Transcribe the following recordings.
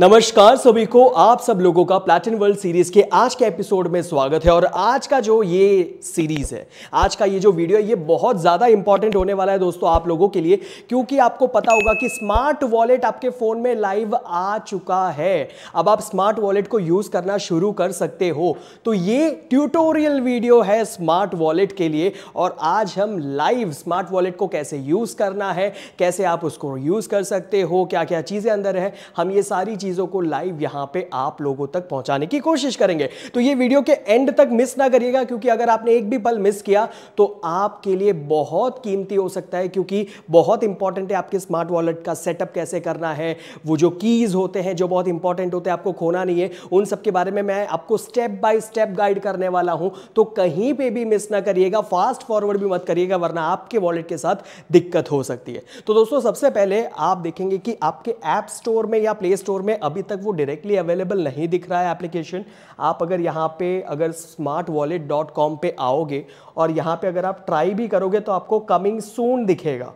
नमस्कार सभी को आप सब लोगों का प्लैटिन वर्ल्ड सीरीज के आज के एपिसोड में स्वागत है और आज का जो ये सीरीज है आज का ये जो वीडियो है ये बहुत ज़्यादा इंपॉर्टेंट होने वाला है दोस्तों आप लोगों के लिए क्योंकि आपको पता होगा कि स्मार्ट वॉलेट आपके फ़ोन में लाइव आ चुका है अब आप स्मार्ट वॉलेट को यूज़ करना शुरू कर सकते हो तो ये ट्यूटोरियल वीडियो है स्मार्ट वॉलेट के लिए और आज हम लाइव स्मार्ट वॉलेट को कैसे यूज़ करना है कैसे आप उसको यूज़ कर सकते हो क्या क्या चीज़ें अंदर है हम ये सारी चीज़ चीज़ों को लाइव यहां पे आप लोगों तक पहुंचाने की कोशिश करेंगे तो ये वीडियो के एंड तक मिस ना करिएगा क्योंकि अगर आपने एक भी पल मिस किया तो आपके लिए बहुत कीमती हो सकता है क्योंकि बहुत इंपॉर्टेंट है आपके स्मार्ट वॉलेट का सेटअप कैसे करना है वो जो कीज़ होते हैं जो बहुत इंपॉर्टेंट होते हैं आपको खोना नहीं है उन सबके बारे में मैं आपको स्टेप बाय स्टेप गाइड करने वाला हूं तो कहीं पर भी मिस ना करिएगा फास्ट फॉरवर्ड भी मत करिएगा वरना आपके वॉलेट के साथ दिक्कत हो सकती है तो दोस्तों सबसे पहले आप देखेंगे कि आपके ऐप स्टोर में या प्ले स्टोर में अभी तक वो डायरेक्टली अवेलेबल नहीं दिख रहा है एप्लीकेशन आप अगर यहाँ पे अगर स्मार्ट वॉलेट डॉट कॉम पर आओगे और यहाँ पे अगर आप ट्राई भी करोगे तो आपको कमिंग सून दिखेगा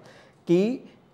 कि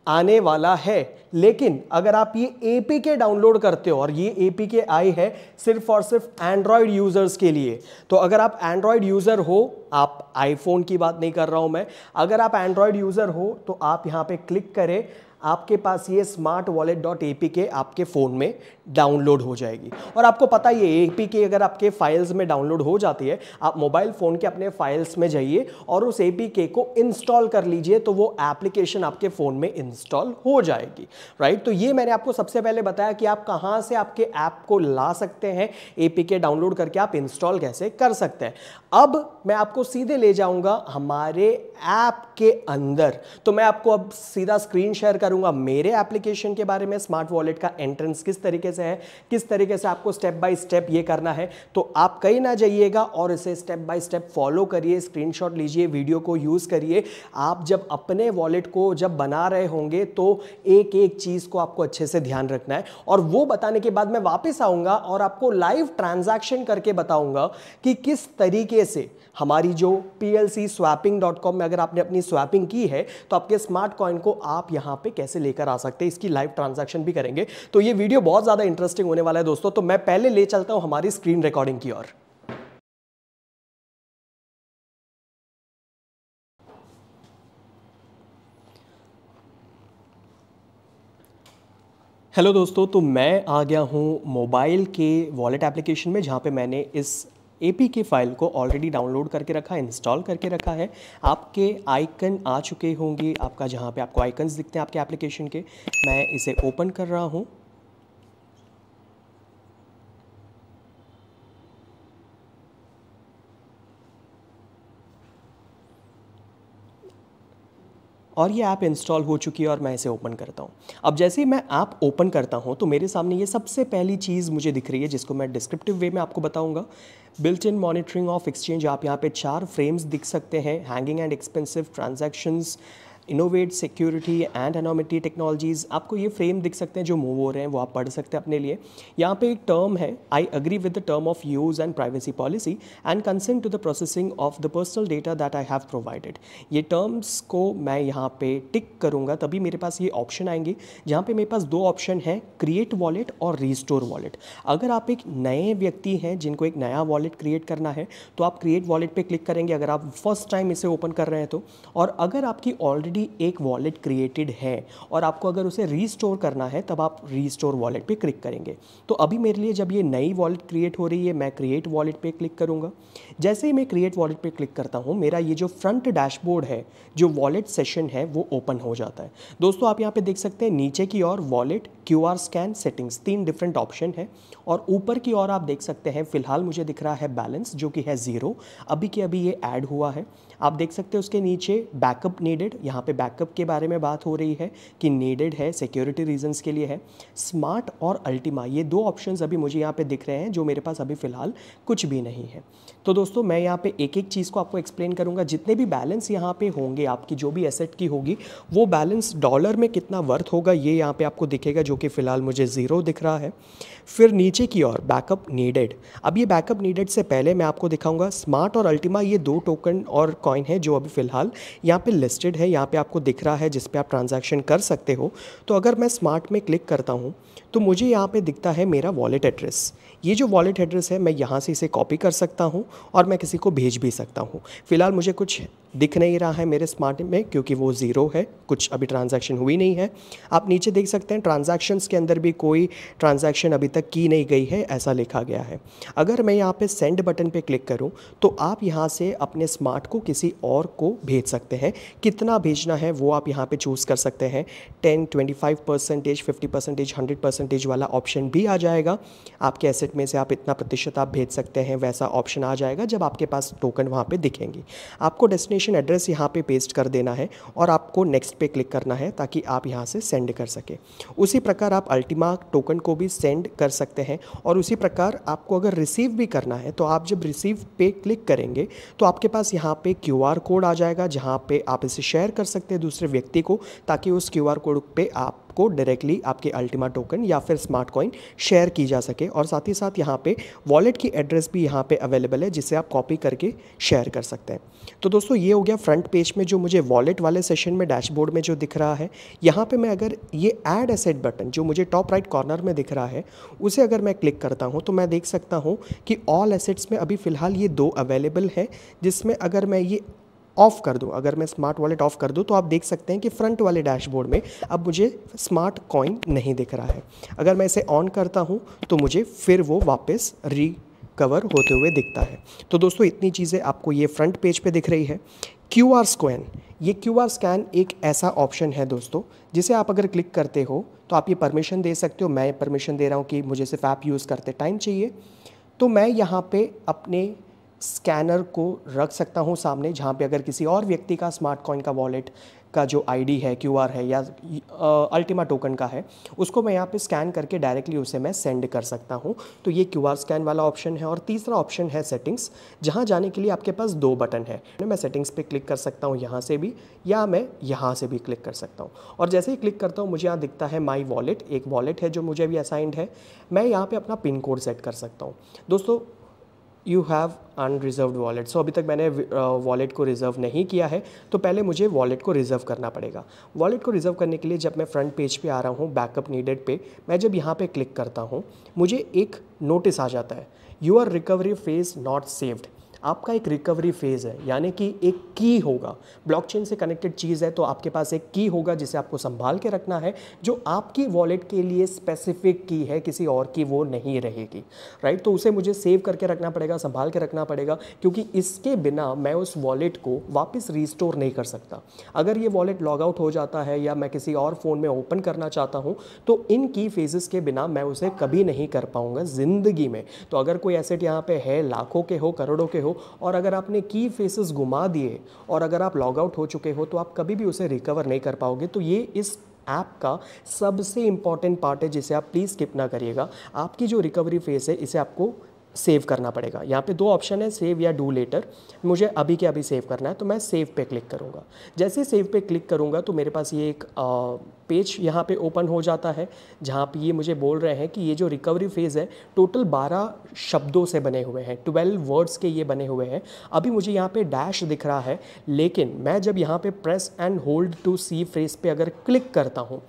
आने वाला है लेकिन अगर आप ये ए के डाउनलोड करते हो और ये ए के आई है सिर्फ और सिर्फ एंड्रॉयड यूज़र्स के लिए तो अगर आप एंड्रॉयड यूज़र हो आप आईफोन की बात नहीं कर रहा हूँ मैं अगर आप एंड्रॉयड यूज़र हो तो आप यहाँ पे क्लिक करें आपके पास ये स्मार्ट वॉलेट डॉट ए आपके फ़ोन में डाउनलोड हो जाएगी और आपको पता ही है ए अगर आपके फाइल्स में डाउनलोड हो जाती है आप मोबाइल फ़ोन के अपने फाइल्स में जाइए और उस ए को इंस्टॉल कर लीजिए तो वो एप्लीकेशन आपके फ़ोन में इंस्टॉल हो जाएगी राइट तो ये मैंने आपको सबसे पहले बताया कि आप कहाँ से आपके ऐप को ला सकते हैं ए के डाउनलोड करके आप इंस्टॉल कैसे कर सकते हैं अब मैं आपको सीधे ले जाऊँगा हमारे ऐप के अंदर तो मैं आपको अब सीधा स्क्रीन शेयर करूँगा मेरे एप्लीकेशन के बारे में स्मार्ट वॉलेट का एंट्रेंस किस तरीके से से है किस तरीके से आपको स्टेप बाय स्टेप ये करना है तो आप कहीं ना जाइएगा और इसे स्टेप बाय स्टेप फॉलो करिए स्क्रीनशॉट लीजिए वीडियो को यूज़ करिए आप जब अपने वॉलेट को जब बना रहे होंगे तो एक एक चीज़ को आपको अच्छे से ध्यान रखना है और वो बताने के बाद मैं वापस आऊँगा और आपको लाइव ट्रांजैक्शन करके बताऊँगा कि किस तरीके से हमारी जो P L C swapping dot com में अगर आपने अपनी स्वैपिंग की है तो आपके स्मार्ट कॉइन को आप यहाँ पे कैसे लेकर आ सकते हैं इसकी लाइव ट्रांजैक्शन भी करेंगे तो ये वीडियो बहुत ज़्यादा इंटरेस्टिंग होने वाला है दोस्तों तो मैं पहले ले चलता हूं हमारी स्क्रीन रिकॉर्डिंग की ओर हेलो दोस्तों तो मैं आ गया हूं मोबाइल के वॉलेट एप्लीकेशन में जहां पे मैंने इस ए के फाइल को ऑलरेडी डाउनलोड करके रखा है इंस्टॉल करके रखा है आपके आइकन आ चुके होंगे आपका जहाँ पे आपको आइकन्स दिखते हैं आपके एप्लीकेशन के मैं इसे ओपन कर रहा हूँ और ये ऐप इंस्टॉल हो चुकी है और मैं इसे ओपन करता हूँ अब जैसे ही मैं ऐप ओपन करता हूँ तो मेरे सामने ये सबसे पहली चीज़ मुझे दिख रही है जिसको मैं डिस्क्रिप्टिव वे में आपको बताऊँगा built in monitoring of exchange आप यहाँ पे चार फ्रेम्स दिख सकते हैं hanging and expensive transactions innovate security and anonymity technologies आपको ये फ्रेम दिख सकते हैं जो मूव हो रहे हैं वो आप पढ़ सकते हैं अपने लिए यहाँ पे एक टर्म है I agree with the term of use and privacy policy and consent to the processing of the personal data that I have provided ये टर्म्स को मैं यहाँ पे टिक करूँगा तभी मेरे पास ये ऑप्शन आएंगे जहाँ पे मेरे पास दो ऑप्शन है क्रिएट वॉलेट और रीस्टोर वॉलेट अगर आप एक नए व्यक्ति हैं जिनको एक नया वॉलेट क्रिएट करना है तो आप क्रिएट वॉलेट पर क्लिक करेंगे अगर आप फर्स्ट टाइम इसे ओपन कर रहे हैं तो और अगर आपकी ऑलरेडी ऑलरेडी एक वॉलेट क्रिएटेड है और आपको अगर उसे रीस्टोर करना है तब आप रीस्टोर वॉलेट पे क्लिक करेंगे तो अभी मेरे लिए जब ये नई वॉलेट क्रिएट हो रही है मैं क्रिएट वॉलेट पे क्लिक करूँगा जैसे ही मैं क्रिएट वॉलेट पे क्लिक करता हूँ मेरा ये जो फ्रंट डैशबोर्ड है जो वॉलेट सेशन है वो ओपन हो जाता है दोस्तों आप यहाँ पर देख सकते हैं नीचे की ओर वॉलेट क्यू स्कैन सेटिंग्स तीन डिफरेंट ऑप्शन है और ऊपर की ओर आप देख सकते हैं फिलहाल मुझे दिख रहा है बैलेंस जो कि है ज़ीरो अभी के अभी ये ऐड हुआ है आप देख सकते हैं उसके नीचे बैकअप नीडेड यहाँ पे बैकअप के बारे में बात हो रही है कि नीडेड है सिक्योरिटी रीजंस के लिए है स्मार्ट और अल्टीमा ये दो ऑप्शन अभी मुझे यहाँ पे दिख रहे हैं जो मेरे पास अभी फ़िलहाल कुछ भी नहीं है तो दोस्तों मैं यहाँ पर एक एक चीज़ को आपको एक्सप्लेन करूँगा जितने भी बैलेंस यहाँ पर होंगे आपकी जो भी एसेट की होगी वो बैलेंस डॉलर में कितना वर्थ होगा ये यहाँ पर आपको दिखेगा जो कि फ़िलहाल मुझे ज़ीरो दिख रहा है फिर नीचे की ओर बैकअप नीडेड अब ये बैकअप नीडेड से पहले मैं आपको दिखाऊंगा स्मार्ट और अल्टीमा ये दो टोकन और कॉइन है जो अभी फ़िलहाल यहाँ पे लिस्टेड है यहाँ पे आपको दिख रहा है जिस पे आप ट्रांजैक्शन कर सकते हो तो अगर मैं स्मार्ट में क्लिक करता हूँ तो मुझे यहाँ पे दिखता है मेरा वॉलेट एड्रेस ये जो वॉलेट एड्रेस है मैं यहाँ से इसे कॉपी कर सकता हूँ और मैं किसी को भेज भी सकता हूँ फ़िलहाल मुझे कुछ दिख नहीं रहा है मेरे स्मार्ट में क्योंकि वो ज़ीरो है कुछ अभी ट्रांजैक्शन हुई नहीं है आप नीचे देख सकते हैं ट्रांजैक्शंस के अंदर भी कोई ट्रांजैक्शन अभी तक की नहीं गई है ऐसा लिखा गया है अगर मैं यहाँ पे सेंड बटन पे क्लिक करूँ तो आप यहाँ से अपने स्मार्ट को किसी और को भेज सकते हैं कितना भेजना है वो आप यहाँ पर चूज़ कर सकते हैं ten twenty five percentage fifty percentage hundred percentage वाला ऑप्शन भी आ जाएगा आपके ऐसे एसेट में से आप इतना प्रतिशत आप भेज सकते हैं वैसा ऑप्शन आ जाएगा जब आपके पास टोकन वहाँ पे दिखेंगे आपको डेस्टिनेशन एड्रेस यहाँ पे पेस्ट कर देना है और आपको नेक्स्ट पे क्लिक करना है ताकि आप यहाँ से सेंड कर सकें उसी प्रकार आप अल्टीमा टोकन को भी सेंड कर सकते हैं और उसी प्रकार आपको अगर रिसीव भी करना है तो आप जब रिसीव पे क्लिक करेंगे तो आपके पास यहाँ पे क्यू कोड आ जाएगा जहाँ पे आप इसे शेयर कर सकते हैं दूसरे व्यक्ति को ताकि उस क्यू कोड पे आप आपको डायरेक्टली आपके अल्टीमा टोकन या फिर स्मार्ट कॉइन शेयर की जा सके और साथ ही साथ यहाँ पे वॉलेट की एड्रेस भी यहाँ पे अवेलेबल है जिसे आप कॉपी करके शेयर कर सकते हैं तो दोस्तों ये हो गया फ्रंट पेज में जो मुझे वॉलेट वाले सेशन में डैशबोर्ड में जो दिख रहा है यहाँ पर मैं अगर ये एड एसेट बटन जो मुझे टॉप राइट कॉर्नर में दिख रहा है उसे अगर मैं क्लिक करता हूँ तो मैं देख सकता हूँ कि ऑल एसेट्स में अभी फ़िलहाल ये दो अवेलेबल है जिसमें अगर मैं ये ऑफ़ कर दूँ अगर मैं स्मार्ट वॉलेट ऑफ़ कर दूँ तो आप देख सकते हैं कि फ्रंट वाले डैशबोर्ड में अब मुझे स्मार्ट कॉइन नहीं दिख रहा है अगर मैं इसे ऑन करता हूँ तो मुझे फिर वो वापस री कवर होते हुए दिखता है तो दोस्तों इतनी चीज़ें आपको ये फ्रंट पेज पे दिख रही है क्यू आर स्कैन ये क्यू आर स्कैन एक ऐसा ऑप्शन है दोस्तों जिसे आप अगर क्लिक करते हो तो आप ये परमिशन दे सकते हो मैं परमिशन दे रहा हूँ कि मुझे सिर्फ ऐप यूज़ करते टाइम चाहिए तो मैं यहाँ पे अपने स्कैनर को रख सकता हूँ सामने जहाँ पे अगर किसी और व्यक्ति का स्मार्ट कॉइन का वॉलेट का जो आईडी है क्यूआर है या अल्टीमा टोकन का है उसको मैं यहाँ पे स्कैन करके डायरेक्टली उसे मैं सेंड कर सकता हूँ तो ये क्यूआर स्कैन वाला ऑप्शन है और तीसरा ऑप्शन है सेटिंग्स जहाँ जाने के लिए आपके पास दो बटन है मैं सेटिंग्स पे क्लिक कर सकता हूँ यहाँ से भी या मैं यहाँ से भी क्लिक कर सकता हूँ और जैसे ही क्लिक करता हूँ मुझे यहाँ दिखता है माई वॉलेट एक वॉलेट है जो मुझे भी असाइंड है मैं यहाँ पर अपना पिन कोड सेट कर सकता हूँ दोस्तों you have unreserved wallet so अभी तक मैंने वॉलेट uh, को रिजर्व नहीं किया है तो पहले मुझे वॉलेट को रिजर्व करना पड़ेगा वॉलेट को रिजर्व करने के लिए जब मैं फ्रंट पेज पे आ रहा हूँ बैकअप नीडेड पे मैं जब यहाँ पे क्लिक करता हूँ मुझे एक नोटिस आ जाता है your recovery phase not saved आपका एक रिकवरी फेज़ है यानी कि एक की होगा ब्लॉकचेन से कनेक्टेड चीज़ है तो आपके पास एक की होगा जिसे आपको संभाल के रखना है जो आपकी वॉलेट के लिए स्पेसिफिक की है किसी और की वो नहीं रहेगी राइट तो उसे मुझे सेव करके रखना पड़ेगा संभाल के रखना पड़ेगा क्योंकि इसके बिना मैं उस वॉलेट को वापस रिस्टोर नहीं कर सकता अगर ये वॉलेट लॉग आउट हो जाता है या मैं किसी और फ़ोन में ओपन करना चाहता हूँ तो इन की फेजेस के बिना मैं उसे कभी नहीं कर पाऊँगा ज़िंदगी में तो अगर कोई एसेट यहाँ पर है लाखों के हो करोड़ों के हो हो और अगर आपने की फेसेस घुमा दिए और अगर आप लॉग आउट हो चुके हो तो आप कभी भी उसे रिकवर नहीं कर पाओगे तो ये इस ऐप का सबसे इंपॉर्टेंट पार्ट है जिसे आप प्लीज़ स्किप ना करिएगा आपकी जो रिकवरी फेस है इसे आपको सेव करना पड़ेगा यहाँ पे दो ऑप्शन है सेव या डू लेटर मुझे अभी के अभी सेव करना है तो मैं सेव पे क्लिक करूँगा जैसे सेव पे क्लिक करूँगा तो मेरे पास ये एक आ, पेज यहाँ पे ओपन हो जाता है जहाँ पे ये मुझे बोल रहे हैं कि ये जो रिकवरी फेज़ है टोटल 12 शब्दों से बने हुए हैं 12 वर्ड्स के ये बने हुए हैं अभी मुझे यहाँ पर डैश दिख रहा है लेकिन मैं जब यहाँ पर press and hold to see phrase पर अगर क्लिक करता हूँ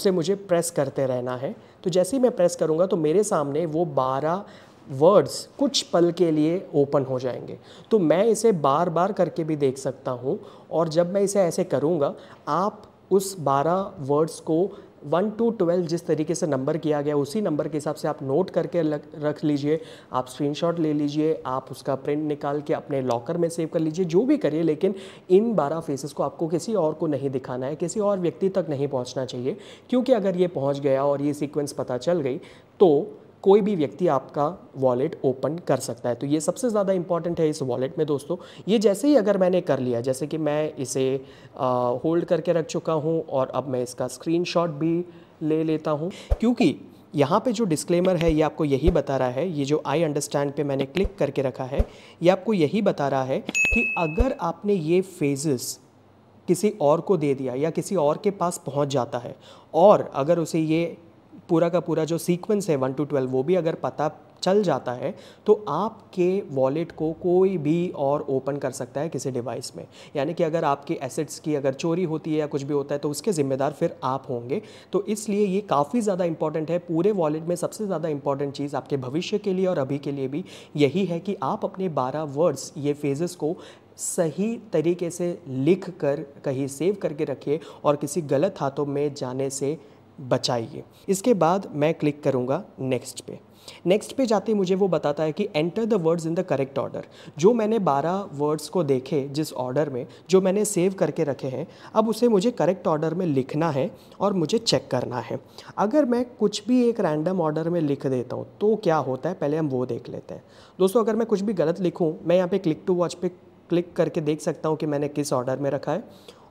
उसे मुझे प्रेस करते रहना है तो जैसे ही मैं प्रेस करूँगा तो मेरे सामने वो बारह वर्ड्स कुछ पल के लिए ओपन हो जाएंगे तो मैं इसे बार बार करके भी देख सकता हूँ और जब मैं इसे ऐसे करूँगा आप उस बारह वर्ड्स को वन टू ट्वेल्व जिस तरीके से नंबर किया गया उसी नंबर के हिसाब से आप नोट करके रख लीजिए आप स्क्रीनशॉट ले लीजिए आप उसका प्रिंट निकाल के अपने लॉकर में सेव कर लीजिए जो भी करिए लेकिन इन बारह फेसेस को आपको किसी और को नहीं दिखाना है किसी और व्यक्ति तक नहीं पहुंचना चाहिए क्योंकि अगर ये पहुंच गया और ये सीक्वेंस पता चल गई तो कोई भी व्यक्ति आपका वॉलेट ओपन कर सकता है तो ये सबसे ज़्यादा इंपॉर्टेंट है इस वॉलेट में दोस्तों ये जैसे ही अगर मैंने कर लिया जैसे कि मैं इसे होल्ड करके रख चुका हूँ और अब मैं इसका स्क्रीन भी ले लेता हूँ क्योंकि यहाँ पे जो डिस्क्लेमर है ये आपको यही बता रहा है ये जो आई अंडरस्टैंड पे मैंने क्लिक करके रखा है ये आपको यही बता रहा है कि अगर आपने ये फेजेस किसी और को दे दिया या किसी और के पास पहुँच जाता है और अगर उसे ये पूरा का पूरा जो सीक्वेंस है वन टू ट्वेल्व वो भी अगर पता चल जाता है तो आपके वॉलेट को कोई भी और ओपन कर सकता है किसी डिवाइस में यानी कि अगर आपके एसेट्स की अगर चोरी होती है या कुछ भी होता है तो उसके ज़िम्मेदार फिर आप होंगे तो इसलिए ये काफ़ी ज़्यादा इंपॉर्टेंट है पूरे वॉलेट में सबसे ज़्यादा इंपॉर्टेंट चीज़ आपके भविष्य के लिए और अभी के लिए भी यही है कि आप अपने बारह वर्ड्स ये फेजेस को सही तरीके से लिख कर कहीं सेव करके रखिए और किसी गलत हाथों में जाने से बचाइए इसके बाद मैं क्लिक करूँगा नेक्स्ट पे नेक्स्ट पे जाते मुझे वो बताता है कि enter the words in the correct order जो मैंने 12 वर्ड्स को देखे जिस ऑर्डर में जो मैंने सेव करके रखे हैं अब उसे मुझे करेक्ट ऑर्डर में लिखना है और मुझे चेक करना है अगर मैं कुछ भी एक रैंडम ऑर्डर में लिख देता हूँ तो क्या होता है पहले हम वो देख लेते हैं दोस्तों अगर मैं कुछ भी गलत लिखूँ मैं यहाँ पर क्लिक टू वॉच पे क्लिक करके देख सकता हूँ कि मैंने किस ऑर्डर में रखा है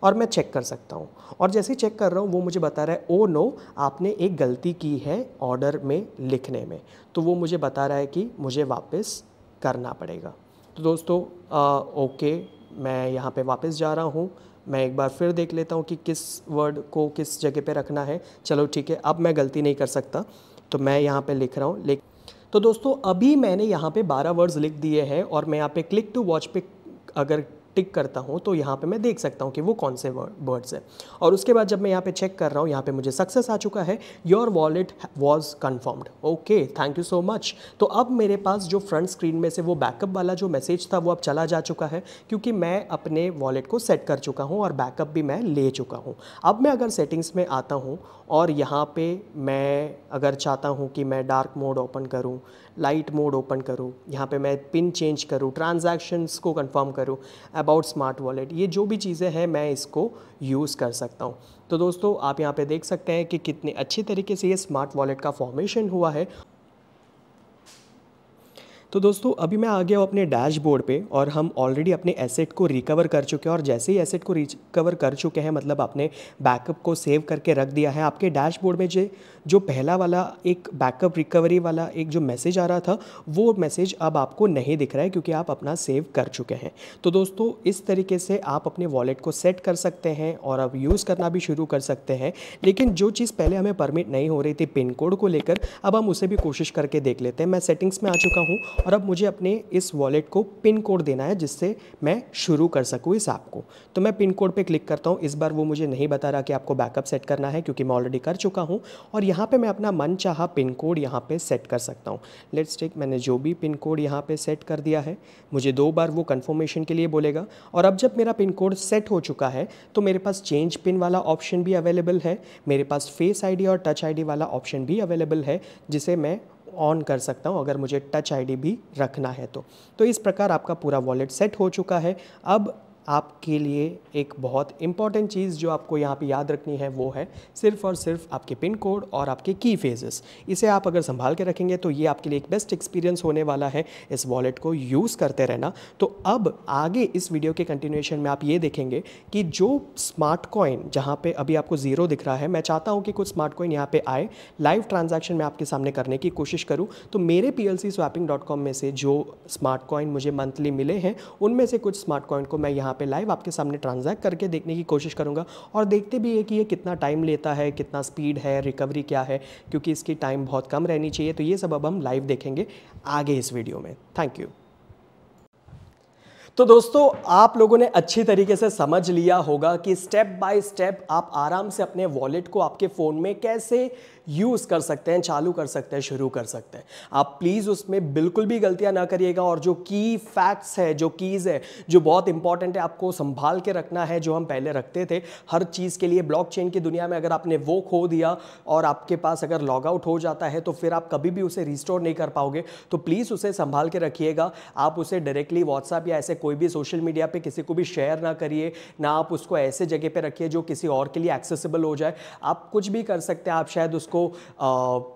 और मैं चेक कर सकता हूँ और जैसे ही चेक कर रहा हूँ वो मुझे बता रहा है ओ नो आपने एक गलती की है ऑर्डर में लिखने में तो वो मुझे बता रहा है कि मुझे वापस करना पड़ेगा तो दोस्तों आ, ओके मैं यहाँ पे वापस जा रहा हूँ मैं एक बार फिर देख लेता हूँ कि किस वर्ड को किस जगह पे रखना है चलो ठीक है अब मैं गलती नहीं कर सकता तो मैं यहाँ पे लिख रहा हूँ लिख तो दोस्तों अभी मैंने यहाँ पे 12 वर्ड्स लिख दिए हैं और मैं यहाँ पे क्लिक टू वॉच पे अगर टिक करता हूँ तो यहाँ पे मैं देख सकता हूँ कि वो कौन से वर्ड्स है और उसके बाद जब मैं यहाँ पे चेक कर रहा हूँ यहाँ पे मुझे सक्सेस आ चुका है your wallet was confirmed okay thank you so much तो अब मेरे पास जो फ्रंट स्क्रीन में से वो बैकअप वाला जो मैसेज था वो अब चला जा चुका है क्योंकि मैं अपने वॉलेट को सेट कर चुका हूँ और बैकअप भी मैं ले चुका हूँ अब मैं अगर सेटिंग्स में आता हूँ और यहाँ पर मैं अगर चाहता हूँ कि मैं डार्क मोड ओपन करूँ लाइट मोड ओपन करूँ यहाँ पे मैं पिन चेंज करूँ ट्रांजैक्शंस को कंफर्म करूँ अबाउट स्मार्ट वॉलेट ये जो भी चीज़ें हैं मैं इसको यूज़ कर सकता हूँ तो दोस्तों आप यहाँ पे देख सकते हैं कि कितने अच्छे तरीके से ये स्मार्ट वॉलेट का फॉर्मेशन हुआ है तो दोस्तों अभी मैं आ गया हूँ अपने डैशबोर्ड पे और हम ऑलरेडी अपने एसेट को रिकवर कर चुके हैं और जैसे ही एसेट को रिकवर कर चुके हैं मतलब आपने बैकअप को सेव करके रख दिया है आपके डैशबोर्ड में जो जो पहला वाला एक बैकअप रिकवरी वाला एक जो मैसेज आ रहा था वो मैसेज अब आपको नहीं दिख रहा है क्योंकि आप अपना सेव कर चुके हैं तो दोस्तों इस तरीके से आप अपने वॉलेट को सेट कर सकते हैं और अब यूज़ करना भी शुरू कर सकते हैं लेकिन जो चीज़ पहले हमें परमिट नहीं हो रही थी पिन कोड को लेकर अब हम उसे भी कोशिश करके देख लेते हैं मैं सेटिंग्स में आ चुका हूँ और अब मुझे अपने इस वॉलेट को पिन कोड देना है जिससे मैं शुरू कर सकूँ इस ऐप को तो मैं पिन कोड पर क्लिक करता हूँ इस बार वो मुझे नहीं बता रहा कि आपको बैकअप सेट करना है क्योंकि मैं ऑलरेडी कर चुका हूँ और यहाँ पे मैं अपना मन चाह पिन कोड यहाँ पे सेट कर सकता हूँ लेट्स टेक मैंने जो भी पिन कोड यहाँ पे सेट कर दिया है मुझे दो बार वो कन्फर्मेशन के लिए बोलेगा और अब जब मेरा पिन कोड सेट हो चुका है तो मेरे पास चेंज पिन वाला ऑप्शन भी अवेलेबल है मेरे पास फेस आई और टच आई वाला ऑप्शन भी अवेलेबल है जिसे मैं ऑन कर सकता हूँ अगर मुझे टच आईडी भी रखना है तो तो इस प्रकार आपका पूरा वॉलेट सेट हो चुका है अब आपके लिए एक बहुत इंपॉर्टेंट चीज़ जो आपको यहाँ पे याद रखनी है वो है सिर्फ और सिर्फ आपके पिन कोड और आपके की फेजेस इसे आप अगर संभाल के रखेंगे तो ये आपके लिए एक बेस्ट एक्सपीरियंस होने वाला है इस वॉलेट को यूज़ करते रहना तो अब आगे इस वीडियो के कंटिन्यूएशन में आप ये देखेंगे कि जो स्मार्ट कॉइन जहाँ पर अभी आपको ज़ीरो दिख रहा है मैं चाहता हूँ कि कुछ स्मार्ट कॉइन यहाँ पर आए लाइव ट्रांजेक्शन मैं आपके सामने करने की कोशिश करूँ तो मेरे पी एल में से जो स्मार्ट कॉइन मुझे मंथली मिले हैं उनमें से कुछ स्मार्ट कॉइन को मैं यहाँ यहाँ पे लाइव आपके सामने ट्रांजैक्ट करके देखने की कोशिश करूँगा और देखते भी है कि ये कितना टाइम लेता है कितना स्पीड है रिकवरी क्या है क्योंकि इसकी टाइम बहुत कम रहनी चाहिए तो ये सब अब हम लाइव देखेंगे आगे इस वीडियो में थैंक यू तो दोस्तों आप लोगों ने अच्छी तरीके से समझ लिया होगा कि स्टेप बाय स्टेप आप आराम से अपने वॉलेट को आपके फ़ोन में कैसे यूज़ कर सकते हैं चालू कर सकते हैं शुरू कर सकते हैं आप प्लीज़ उसमें बिल्कुल भी गलतियाँ ना करिएगा और जो की फैक्ट्स है जो कीज़ है जो बहुत इंपॉर्टेंट है आपको संभाल के रखना है जो हम पहले रखते थे हर चीज़ के लिए चेन की दुनिया में अगर आपने वो खो दिया और आपके पास अगर लॉग आउट हो जाता है तो फिर आप कभी भी उसे रिस्टोर नहीं कर पाओगे तो प्लीज़ उसे संभाल के रखिएगा आप उसे डायरेक्टली व्हाट्सअप या ऐसे कोई भी सोशल मीडिया पर किसी को भी शेयर ना करिए ना आप उसको ऐसे जगह पर रखिए जो किसी और के लिए एक्सेसिबल हो जाए आप कुछ भी कर सकते हैं आप शायद उसको को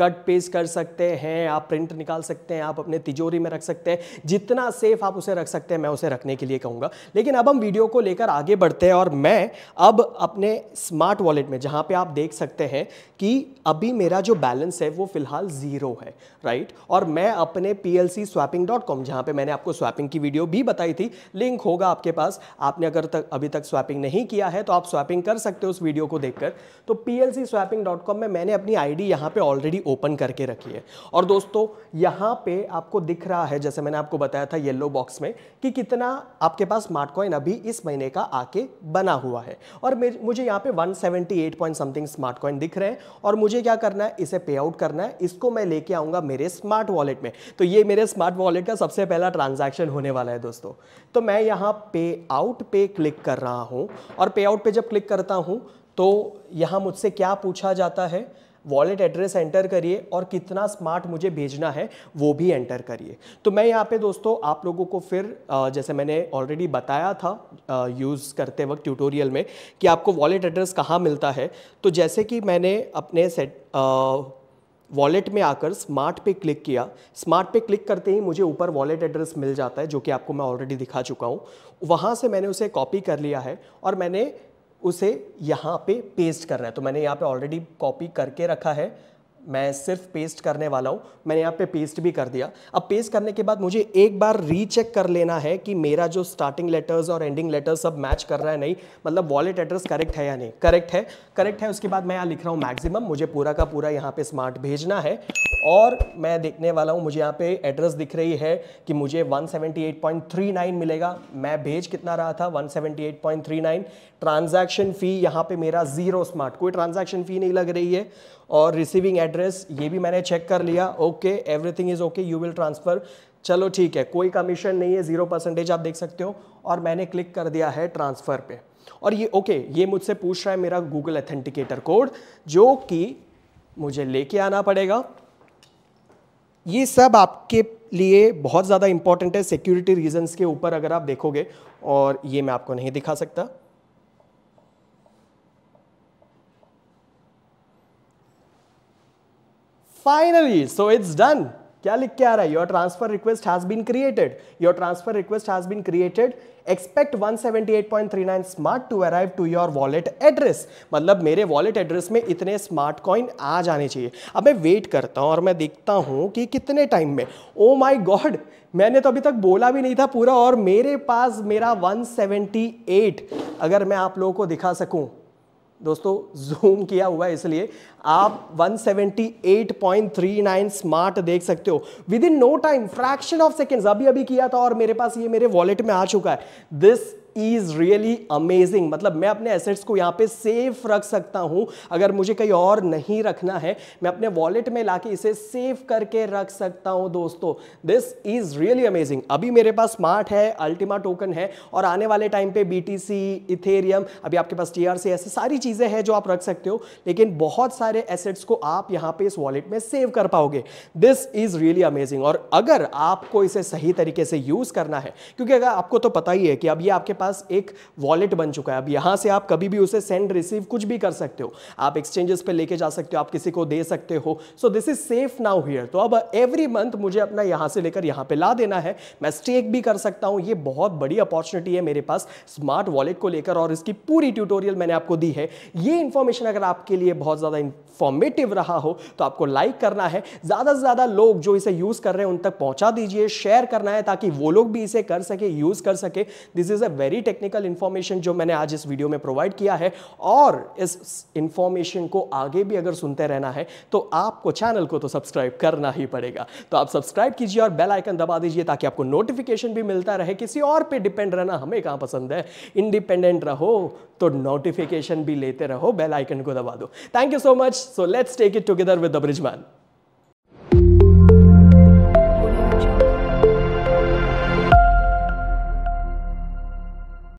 कट पेज कर सकते हैं आप प्रिंट निकाल सकते हैं आप अपने तिजोरी में रख सकते हैं जितना सेफ आप उसे रख सकते हैं मैं उसे रखने के लिए कहूँगा लेकिन अब हम वीडियो को लेकर आगे बढ़ते हैं और मैं अब अपने स्मार्ट वॉलेट में जहाँ पर आप देख सकते हैं कि अभी मेरा जो बैलेंस है वो फिलहाल ज़ीरो है राइट और मैं अपने P L C swapping dot com जहाँ पर मैंने आपको स्वैपिंग की वीडियो भी बताई थी लिंक होगा आपके पास आपने अगर तक अभी तक स्वैपिंग नहीं किया है तो आप स्वैपिंग कर सकते हो उस वीडियो को देखकर तो P L C swapping dot com में मैंने अपनी आई डी यहाँ पर ऑलरेडी ओपन करके रखिए और दोस्तों यहाँ पे आपको दिख रहा है जैसे मैंने आपको बताया था येलो बॉक्स में कि कितना आपके पास स्मार्ट कॉइन अभी इस महीने का आके बना हुआ है और मुझे यहाँ पे 178 पॉइंट समथिंग स्मार्ट कॉइन दिख रहे हैं और मुझे क्या करना है इसे पे आउट करना है इसको मैं लेके आऊँगा मेरे स्मार्ट वॉलेट में तो ये मेरे स्मार्ट वॉलेट का सबसे पहला ट्रांजेक्शन होने वाला है दोस्तों तो मैं यहाँ पे आउट पे क्लिक कर रहा हूँ और पे आउट पे जब क्लिक करता हूँ तो यहाँ मुझसे क्या पूछा जाता है वॉलेट एड्रेस एंटर करिए और कितना स्मार्ट मुझे भेजना है वो भी एंटर करिए तो मैं यहाँ पे दोस्तों आप लोगों को फिर जैसे मैंने ऑलरेडी बताया था यूज़ करते वक्त ट्यूटोरियल में कि आपको वॉलेट एड्रेस कहाँ मिलता है तो जैसे कि मैंने अपने सेट वॉलेट में आकर स्मार्ट पे क्लिक किया स्मार्ट पे क्लिक करते ही मुझे ऊपर वॉलेट एड्रेस मिल जाता है जो कि आपको मैं ऑलरेडी दिखा चुका हूँ वहाँ से मैंने उसे कॉपी कर लिया है और मैंने उसे यहाँ पे पेस्ट करना है तो मैंने यहाँ पे ऑलरेडी कॉपी करके रखा है मैं सिर्फ पेस्ट करने वाला हूँ मैंने यहाँ पे पेस्ट भी कर दिया अब पेस्ट करने के बाद मुझे एक बार रीचेक कर लेना है कि मेरा जो स्टार्टिंग लेटर्स और एंडिंग लेटर्स सब मैच कर रहा है नहीं मतलब वॉलेट एड्रेस करेक्ट है या नहीं करेक्ट है करेक्ट है उसके बाद मैं यहाँ लिख रहा हूँ मैक्सिमम मुझे पूरा का पूरा यहाँ पे स्मार्ट भेजना है और मैं देखने वाला हूँ मुझे यहाँ पे एड्रेस दिख रही है कि मुझे 178.39 मिलेगा मैं भेज कितना रहा था 178.39 ट्रांजैक्शन फ़ी यहाँ पे मेरा ज़ीरो स्मार्ट कोई ट्रांजैक्शन फ़ी नहीं लग रही है और रिसीविंग एड्रेस ये भी मैंने चेक कर लिया okay everything is okay you will transfer चलो ठीक है कोई कमीशन नहीं है ज़ीरो परसेंटेज आप देख सकते हो और मैंने क्लिक कर दिया है ट्रांसफ़र पे और ये ओके ये मुझसे पूछ रहा है मेरा गूगल एथेंटिकेटर कोड जो कि मुझे लेके आना पड़ेगा ये सब आपके लिए बहुत ज़्यादा इंपॉर्टेंट है सिक्योरिटी रीजंस के ऊपर अगर आप देखोगे और ये मैं आपको नहीं दिखा सकता फाइनली सो इट्स डन क्या लिख के आ रहा है your transfer request has been created your transfer request has been created expect 178.39 smart to arrive to your wallet address मतलब मेरे वॉलेट एड्रेस में इतने स्मार्ट कॉइन आ जाने चाहिए अब मैं वेट करता हूँ और मैं देखता हूँ कि कितने टाइम में ओ माई गॉड मैंने तो अभी तक बोला भी नहीं था पूरा और मेरे पास मेरा 178 अगर मैं आप लोगों को दिखा सकूँ दोस्तों जूम किया हुआ है इसलिए आप 178.39 स्मार्ट देख सकते हो within no time fraction of seconds अभी अभी किया था और मेरे पास ये मेरे वॉलेट में आ चुका है दिस इज रियली अमेजिंग मतलब मैं अपने एसेट्स को यहाँ पे सेफ रख सकता हूँ अगर मुझे कहीं और नहीं रखना है मैं अपने वॉलेट में ला इसे सेव करके रख सकता हूँ दोस्तों दिस इज रियली अमेजिंग अभी मेरे पास स्मार्ट है अल्टीमा टोकन है और आने वाले टाइम पे बी इथेरियम अभी आपके पास टी ऐसे सारी चीज़ें हैं जो आप रख सकते हो लेकिन बहुत सारे एसेट्स को आप यहाँ पे इस वॉलेट में सेव कर पाओगे दिस इज रियली अमेजिंग और अगर आपको इसे सही तरीके से यूज़ करना है क्योंकि अगर आपको तो पता ही है कि अब ये आपके पास एक वॉलेट बन चुका है अब यहां से आप कभी भी उसे सेंड रिसीव कुछ भी कर सकते हो आप एक्सचेंजेस पे लेके जा सकते हो आप किसी को दे सकते हो so this is safe now here तो अब एवरी मंथ मुझे अपना यहां से लेकर यहां पे ला देना है मैं स्टेक भी कर सकता हूं ये बहुत बड़ी अपॉर्चुनिटी है मेरे पास स्मार्ट वॉलेट को लेकर और इसकी पूरी ट्यूटोरियल मैंने आपको दी है ये इंफॉर्मेशन अगर आपके लिए बहुत ज़्यादा इंफॉर्मेटिव रहा हो तो आपको लाइक करना है ज़्यादा से ज़्यादा लोग जो इसे यूज़ कर रहे हैं उन तक पहुंचा दीजिए शेयर करना है ताकि वो लोग भी इसे कर सके यूज़ कर सके this is a very very technical information जो मैंने आज इस वीडियो में प्रोवाइड किया है और इस इन्फॉर्मेशन को आगे भी अगर सुनते रहना है तो आपको चैनल को तो सब्सक्राइब करना ही पड़ेगा तो आप सब्सक्राइब कीजिए और बेल आइकन दबा दीजिए ताकि आपको नोटिफिकेशन भी मिलता रहे किसी और पे डिपेंड रहना हमें कहाँ पसंद है इंडिपेंडेंट रहो तो नोटिफिकेशन भी लेते रहो बेल आइकन को दबा दो thank you so much so let's take it together with the bridge man